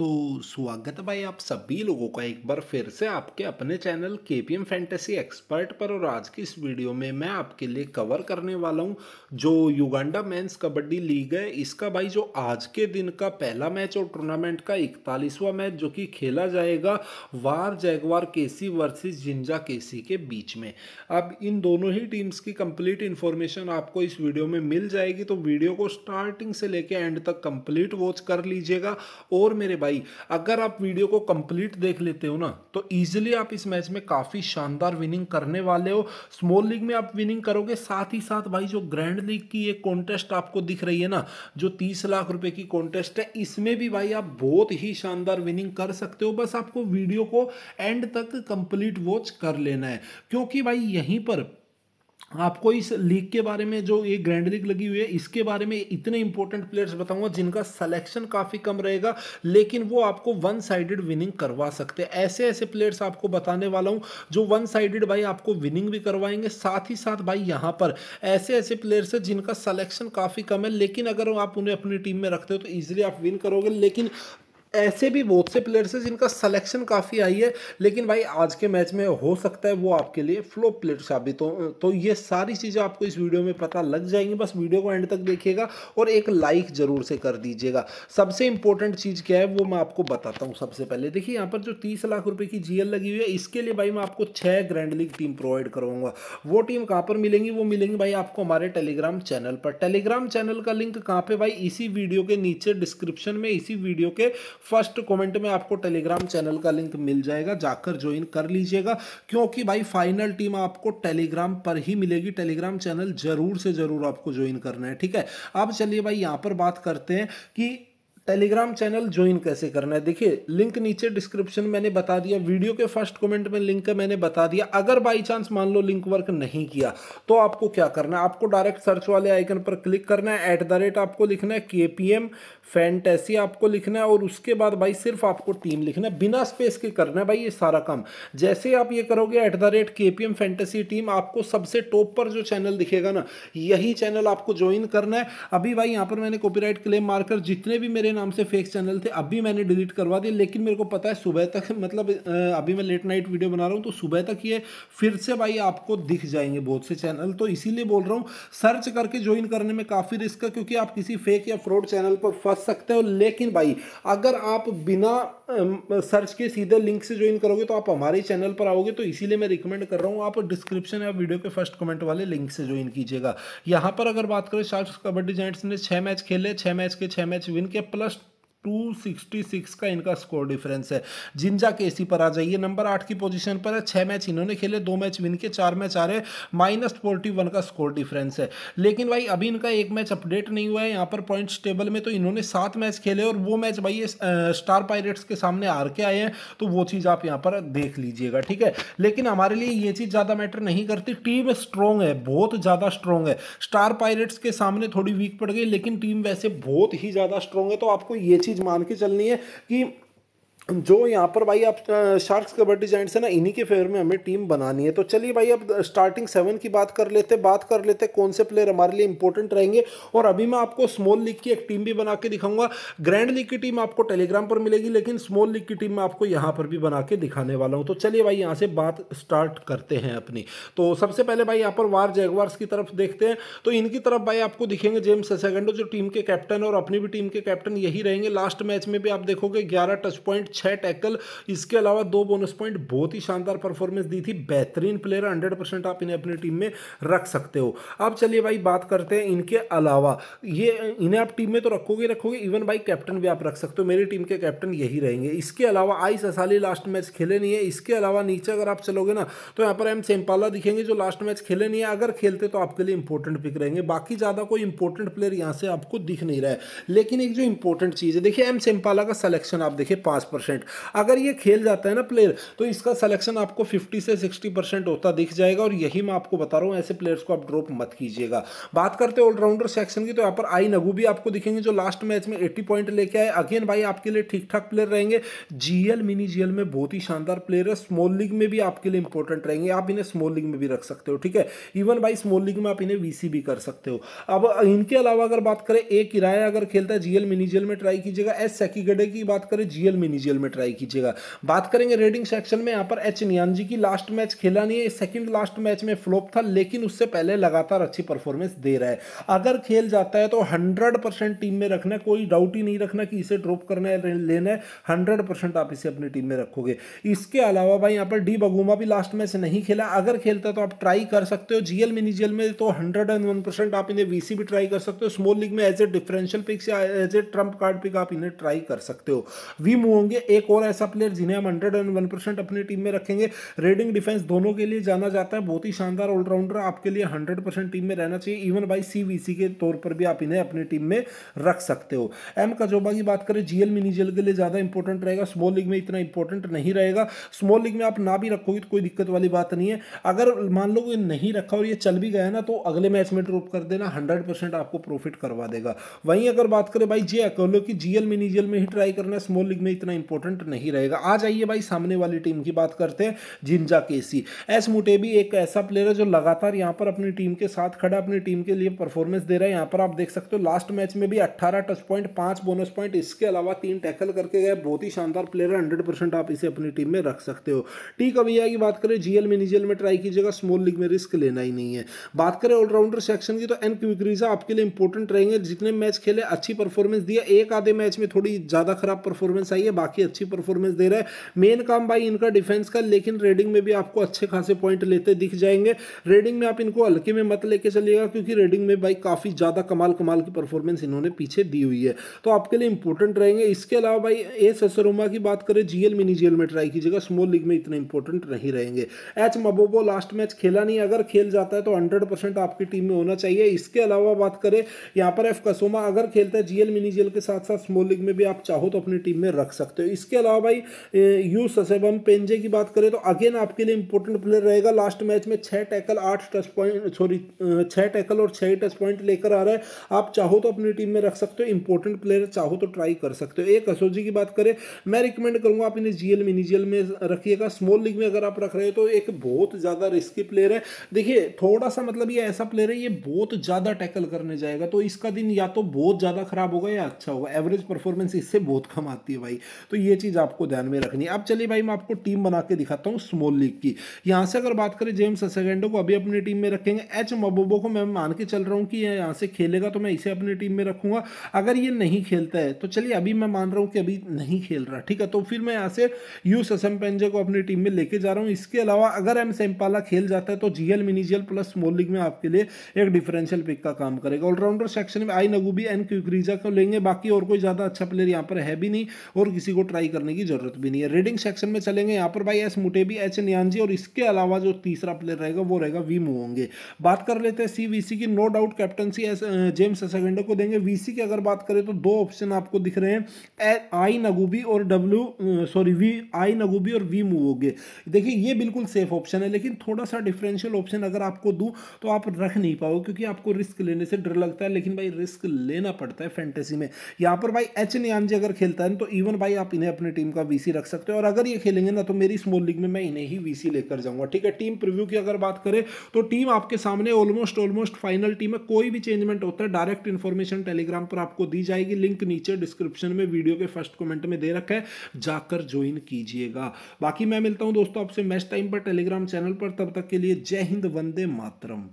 तो स्वागत है भाई आप सभी लोगों का एक बार फिर से आपके अपने चैनल के पी एम फैंटेसी एक्सपर्ट पर और आज की इस वीडियो में मैं आपके लिए कवर करने वाला हूं जो युगांडा मेंस कबड्डी लीग है इसका भाई जो आज के दिन का पहला मैच और टूर्नामेंट का इकतालीसवां मैच जो कि खेला जाएगा वार Jaguar KC versus Jinja KC के बीच में अब इन दोनों ही टीम्स की कंप्लीट इन्फॉर्मेशन आपको इस वीडियो में मिल जाएगी तो वीडियो को स्टार्टिंग से लेकर एंड तक कंप्लीट वॉच कर लीजिएगा और मेरे भाई भाई अगर आप वीडियो को कंप्लीट देख लेते हो ना तो इजीली आप इस मैच में काफ़ी शानदार विनिंग करने वाले हो स्मॉल लीग में आप विनिंग करोगे साथ ही साथ भाई जो ग्रैंड लीग की एक कॉन्टेस्ट आपको दिख रही है ना जो तीस लाख रुपए की कॉन्टेस्ट है इसमें भी भाई आप बहुत ही शानदार विनिंग कर सकते हो बस आपको वीडियो को एंड तक कंप्लीट वॉच कर लेना है क्योंकि भाई यहीं पर आपको इस लीग के बारे में जो ये ग्रैंड लीग लगी हुई है इसके बारे में इतने इंपॉर्टेंट प्लेयर्स बताऊंगा जिनका सिलेक्शन काफ़ी कम रहेगा लेकिन वो आपको वन साइडेड विनिंग करवा सकते हैं ऐसे ऐसे प्लेयर्स आपको बताने वाला हूँ जो वन साइडेड भाई आपको विनिंग भी करवाएंगे साथ ही साथ भाई यहाँ पर ऐसे ऐसे प्लेयर्स हैं जिनका सलेक्शन काफ़ी कम है लेकिन अगर आप उन्हें अपनी टीम में रखते हो तो ईजिली आप विन करोगे लेकिन ऐसे भी बहुत से प्लेयर्स हैं जिनका सिलेक्शन काफ़ी आई है लेकिन भाई आज के मैच में हो सकता है वो आपके लिए फ्लो प्लेयर साबित हो तो ये सारी चीज़ें आपको इस वीडियो में पता लग जाएंगी बस वीडियो को एंड तक देखिएगा और एक लाइक ज़रूर से कर दीजिएगा सबसे इंपॉर्टेंट चीज़ क्या है वो मैं आपको बताता हूँ सबसे पहले देखिए यहाँ पर जो तीस लाख रुपये की जी लगी हुई है इसके लिए भाई मैं आपको छः ग्रैंड लीग टीम प्रोवाइड करवाऊंगा वो टीम कहाँ पर मिलेंगी वो मिलेंगी भाई आपको हमारे टेलीग्राम चैनल पर टेलीग्राम चैनल का लिंक कहाँ पर भाई इसी वीडियो के नीचे डिस्क्रिप्शन में इसी वीडियो के फर्स्ट कमेंट में आपको टेलीग्राम चैनल का लिंक मिल जाएगा जाकर ज्वाइन कर लीजिएगा क्योंकि भाई फाइनल टीम आपको टेलीग्राम पर ही मिलेगी टेलीग्राम चैनल जरूर से जरूर आपको ज्वाइन करना है ठीक है अब चलिए भाई यहाँ पर बात करते हैं कि टेलीग्राम चैनल ज्वाइन कैसे करना है देखिए लिंक नीचे डिस्क्रिप्शन मैंने बता दिया वीडियो के फर्स्ट कमेंट में लिंक मैंने बता दिया अगर बाई चांस मान लो लिंक वर्क नहीं किया तो आपको क्या करना है आपको डायरेक्ट सर्च वाले आइकन पर क्लिक करना है एट द रेट आपको लिखना है के पी एम फैंटेसी आपको लिखना है और उसके बाद भाई सिर्फ आपको टीम लिखना है बिना स्पेस के करना है भाई ये सारा काम जैसे आप ये करोगे at the rate K P M fantasy team आपको सबसे टॉप पर जो चैनल दिखेगा ना यही चैनल आपको ज्वाइन करना है अभी भाई यहाँ पर मैंने कॉपीराइट क्लेम मारकर जितने भी मेरे मेरे नाम से फेक चैनल थे अब भी मैंने डिलीट करवा दिए लेकिन मेरे को पता है सुबह तक मतलब अभी मैं लेट नाइट वीडियो बना रहा हूँ तो सुबह तक ये फिर से भाई आपको दिख जाएंगे बहुत से चैनल तो इसीलिए बोल रहा हूँ सर्च करके ज्वाइन करने में काफ़ी रिस्क है क्योंकि आप किसी फेक या फ्रॉड चैनल पर फंस सकते हो लेकिन भाई अगर आप बिना सर्च के सीधे लिंक से ज्वाइन करोगे तो आप हमारे चैनल पर आओगे तो इसीलिए मैं रिकमेंड कर रहा हूँ आप डिस्क्रिप्शन या वीडियो के फर्स्ट कमेंट वाले लिंक से ज्वाइन कीजिएगा यहाँ पर अगर बात करें शार्क कबड्डी जैंट्स ने छः मैच खेले छः मैच के छः मैच विन के plus 266 का इनका स्कोर डिफरेंस है जिंजा के सी पर आ जाइए नंबर आठ की पोजीशन पर है छह मैच इन्होंने खेले दो मैच विन के चार मैच आ रहे माइनस फोर्टी वन का स्कोर डिफरेंस है लेकिन भाई अभी इनका एक मैच अपडेट नहीं हुआ है यहाँ पर पॉइंट्स टेबल में तो इन्होंने सात मैच खेले और वो मैच भाई ये स्टार पायरेट्स के सामने हार के आए हैं तो वो चीज़ आप यहाँ पर देख लीजिएगा ठीक है लेकिन हमारे लिए ये चीज़ ज़्यादा मैटर नहीं करती टीम स्ट्रॉन्ग है बहुत ज़्यादा स्ट्रॉन्ग है स्टार पायरेट्स के सामने थोड़ी वीक पड़ गई लेकिन टीम वैसे बहुत ही ज़्यादा स्ट्रॉन्ग है तो आपको ये चीज़ चीज़ मान के चलनी है कि जो यहाँ पर भाई आप शार्क्स कबड्डी जॉइंट्स है ना इन्हीं के फेवर में हमें टीम बनानी है तो चलिए भाई अब स्टार्टिंग सेवन की बात कर लेते बात कर लेते कौन से प्लेयर हमारे लिए इंपॉर्टेंट रहेंगे और अभी मैं आपको स्मॉल लीग की एक टीम भी बना के दिखाऊंगा ग्रैंड लीग की टीम आपको टेलीग्राम पर मिलेगी लेकिन स्मॉल लीग की टीम मैं आपको यहाँ पर भी बना के दिखाने वाला हूँ तो चलिए भाई यहाँ से बात स्टार्ट करते हैं अपनी तो सबसे पहले भाई यहाँ पर वार जैगवार्स की तरफ देखते हैं तो इनकी तरफ भाई आपको दिखेंगे जेम्स सेगेंडो जो टीम के कैप्टन और अपनी भी टीम के कैप्टन यही रहेंगे लास्ट मैच में भी आप देखोगे ग्यारह टच पॉइंट छः टैकल इसके अलावा दो बोनस पॉइंट बहुत ही शानदार परफॉर्मेंस दी थी बेहतरीन प्लेयर हंड्रेड परसेंट आप इन्हें अपनी टीम में रख सकते हो अब चलिए भाई बात करते हैं इनके अलावा ये इन्हें आप टीम में तो रखोगे रखोगे इवन भाई कैप्टन भी आप रख सकते हो मेरी टीम के कैप्टन यही रहेंगे इसके अलावा आई असाली लास्ट मैच खेले नहीं है इसके अलावा नीचे अगर आप चलोगे ना तो यहाँ पर एम सेम्पाला दिखेंगे जो लास्ट मैच खेले नहीं है अगर खेलते तो आपके लिए इंपॉर्टेंट पिक रहेंगे बाकी ज़्यादा कोई इंपॉर्टेंट प्लेयर यहाँ से आपको दिख नहीं रहा है लेकिन एक जो इंपॉर्टेंट चीज़ है देखिए एम सेम्पाला का सलेक्शन आप देखिए पाँच परसेंट अगर ये खेल जाता है ना प्लेयर तो इसका सिलेक्शन आपको फिफ्टी से सिक्सटी परसेंट होता दिख जाएगा और यही मैं आपको बता रहा हूँ ऐसे प्लेयर्स को आप ड्रॉप मत कीजिएगा बात करते हैं ऑलराउंडर सेक्शन की तो यहाँ पर आई नगू भी आपको दिखेंगे जो लास्ट मैच में एट्टी पॉइंट लेके आए अगेन भाई आपके लिए ठीक ठाक प्लेयर रहेंगे जीएल मिनी जीएल में बहुत ही शानदार प्लेयर है स्मॉल लीग में भी आपके लिए इंपॉर्टेंट रहेंगे आप इन्हें स्मॉल लीग में भी रख सकते हो ठीक है इवन भाई स्मॉल लीग में आप इन्हें वीसी भी कर सकते हो अब इनके अलावा अगर बात करें एक किराया अगर खेलता है जीएल मिनी जीएल में ट्राई कीजिएगा एस सेकी सेकीगडे की बात करें जीएल मिनी बीपीएल में ट्राई कीजिएगा बात करेंगे रेडिंग सेक्शन में यहाँ पर एच नियान जी की लास्ट मैच खेला नहीं है सेकंड लास्ट मैच में फ्लॉप था लेकिन उससे पहले लगातार अच्छी परफॉर्मेंस दे रहा है अगर खेल जाता है तो हंड्रेड टीम में रखना कोई डाउट ही नहीं रखना कि इसे ड्रॉप करना है लेना है हंड्रेड आप इसे अपनी टीम में रखोगे इसके अलावा भाई यहाँ पर डी बगुमा भी लास्ट मैच नहीं खेला अगर खेलता है तो आप ट्राई कर सकते हो जीएल मिनी जीएल में तो हंड्रेड एंड आप इन्हें वीसी भी ट्राई कर सकते हो स्मॉल लीग में एज ए डिफरेंशियल पिक्स या as a trump card pick आप इन्हें ट्राई कर सकते हो वी मूव है एक और ऐसा प्लेयर जिन्हें हम हंड्रेड एंड वन परसेंट अपनी टीम में रखेंगे रेडिंग डिफेंस दोनों के लिए जाना जाता है बहुत ही शानदार ऑलराउंडर आपके लिए हंड्रेड परसेंट टीम में रहना चाहिए इवन बाई सी के तौर पर भी आप इन्हें अपनी टीम में रख सकते हो एम कजोबा की बात करें जीएल मिनी जेल के लिए ज़्यादा इंपॉर्टेंट रहेगा स्मॉल लीग में इतना इंपॉर्टेंट नहीं रहेगा स्मॉल लीग में आप ना भी रखोगे तो कोई दिक्कत वाली बात नहीं है अगर मान लो कोई नहीं रखा और ये चल भी गया ना तो अगले मैच में ड्रॉप कर देना हंड्रेड परसेंट आपको प्रॉफिट करवा देगा वहीं अगर बात करें भाई जी अकोलो की जीएल मिनी जेल में ही ट्राई करना स्मॉल लीग में इतना इंपॉर्टेंट नहीं रहेगा आ जाइए भाई सामने वाली टीम की बात करते हैं जिंजा केसी एस मुटेबी एक ऐसा प्लेयर है जो लगातार यहाँ पर अपनी टीम के साथ खड़ा अपनी टीम के लिए परफॉर्मेंस दे रहा है यहाँ पर आप देख सकते हो लास्ट मैच में भी अट्ठारह टच पॉइंट पांच बोनस पॉइंट इसके अलावा तीन टैकल करके गए बहुत ही शानदार प्लेयर है हंड्रेड आप इसे अपनी टीम में रख सकते हो टी कविया की बात करें जीएल मिनीजीएल में ट्राई कीजिएगा स्मॉल लीग में रिस्क लेना ही नहीं है बात करें ऑलराउंडर सेक्शन की तो एन क्विक्रीजा आपके लिए इंपॉर्टेंट रहेंगे जितने मैच खेले अच्छी परफॉर्मेंस दिया एक आधे मैच में थोड़ी ज़्यादा खराब परफॉर्मेंस आई है बाकी काफ़ी अच्छी परफॉर्मेंस दे रहा है मेन काम भाई इनका डिफेंस का लेकिन रेडिंग में भी आपको अच्छे खासे पॉइंट लेते दिख जाएंगे रेडिंग में आप इनको हल्के में मत लेके चलिएगा क्योंकि रेडिंग में भाई काफ़ी ज़्यादा कमाल कमाल की परफॉर्मेंस इन्होंने पीछे दी हुई है तो आपके लिए इंपॉर्टेंट रहेंगे इसके अलावा भाई ए ससरोमा की बात करें जीएल मिनी जीएल में ट्राई कीजिएगा स्मॉल लीग में इतने इंपॉर्टेंट नहीं रहेंगे एच मबोबो लास्ट मैच खेला नहीं अगर खेल जाता है तो हंड्रेड आपकी टीम में होना चाहिए इसके अलावा बात करें यहाँ पर एफ कसोमा अगर खेलता है जीएल मिनी जीएल के साथ साथ स्मॉल लीग में भी आप चाहो तो अपनी टीम में रख सकते हो इसके अलावा भाई यू ससेबम पेंजे की बात करें तो अगेन आपके लिए इंपॉर्टेंट प्लेयर रहेगा लास्ट मैच में छः टैकल आठ टच पॉइंट सॉरी छः टैकल और छः टच पॉइंट लेकर आ रहा है आप चाहो तो अपनी टीम में रख सकते हो इंपॉर्टेंट प्लेयर चाहो तो ट्राई कर सकते हो एक असोजी की बात करें मैं रिकमेंड करूँगा आप इन्हें जीएल मिनी जीएल में रखिएगा स्मॉल लीग में अगर आप रख रहे हो तो एक बहुत ज़्यादा रिस्की प्लेयर है देखिए थोड़ा सा मतलब ये ऐसा प्लेयर है ये बहुत ज़्यादा टैकल करने जाएगा तो इसका दिन या तो बहुत ज़्यादा खराब होगा या अच्छा होगा एवरेज परफॉर्मेंस इससे बहुत कम आती है भाई तो ये चीज़ आपको ध्यान में रखनी है अब चलिए भाई मैं आपको टीम बना के दिखाता हूँ स्मॉल लीग की यहाँ से अगर बात करें जेम्स सेकेंडो को अभी अपनी टीम में रखेंगे एच मबोबो को मैं मान के चल रहा हूँ कि यह यहाँ से खेलेगा तो मैं इसे अपनी टीम में रखूंगा अगर ये नहीं खेलता है तो चलिए अभी मैं मान रहा हूँ कि अभी नहीं खेल रहा ठीक है तो फिर मैं यहाँ से यू ससम पेंजे को अपनी टीम में लेके जा रहा हूँ इसके अलावा अगर एम सेम्पाला खेल जाता है तो GL mini GL plus small league में आपके लिए एक डिफरेंशियल पिक का काम करेगा ऑलराउंडर सेक्शन में आई नगूबी एन क्यूक्रीजा को लेंगे बाकी और कोई ज़्यादा अच्छा प्लेयर यहाँ पर है भी नहीं और किसी को ट्राई करने की जरूरत भी नहीं है रेडिंग सेक्शन में चलेंगे यहाँ पर भाई एस मुटे भी एच नियांजी और इसके अलावा जो तीसरा प्लेयर रहेगा वो रहेगा वी मू होंगे बात कर लेते हैं सी की no doubt captaincy S James सेकेंडे को देंगे वीसी की अगर बात करें तो दो ऑप्शन आपको दिख रहे हैं आई नगूबी और डब्ल्यू सॉरी वी आई नगूबी और वी मू होंगे देखिए ये बिल्कुल सेफ ऑप्शन है लेकिन थोड़ा सा डिफरेंशियल ऑप्शन अगर आपको दूँ तो आप रख नहीं पाओ क्योंकि आपको रिस्क लेने से डर लगता है लेकिन भाई रिस्क लेना पड़ता है फैंटेसी में यहाँ पर भाई एच नियांजी अगर खेलता है तो इवन भाई आप आप इन्हें अपनी टीम का वीसी रख सकते हो और अगर ये खेलेंगे ना तो मेरी स्मॉल लीग में मैं इन्हें ही वीसी लेकर जाऊंगा ठीक है टीम प्रिव्यू की अगर बात करें तो टीम आपके सामने ऑलमोस्ट ऑलमोस्ट फाइनल टीम है कोई भी चेंजमेंट होता है डायरेक्ट इन्फॉर्मेशन टेलीग्राम पर आपको दी जाएगी लिंक नीचे डिस्क्रिप्शन में वीडियो के फर्स्ट कॉमेंट में दे रखा है जाकर ज्वाइन कीजिएगा बाकी मैं मिलता हूँ दोस्तों आपसे मैच टाइम पर टेलीग्राम चैनल पर तब तक के लिए जय हिंद वंदे मातरम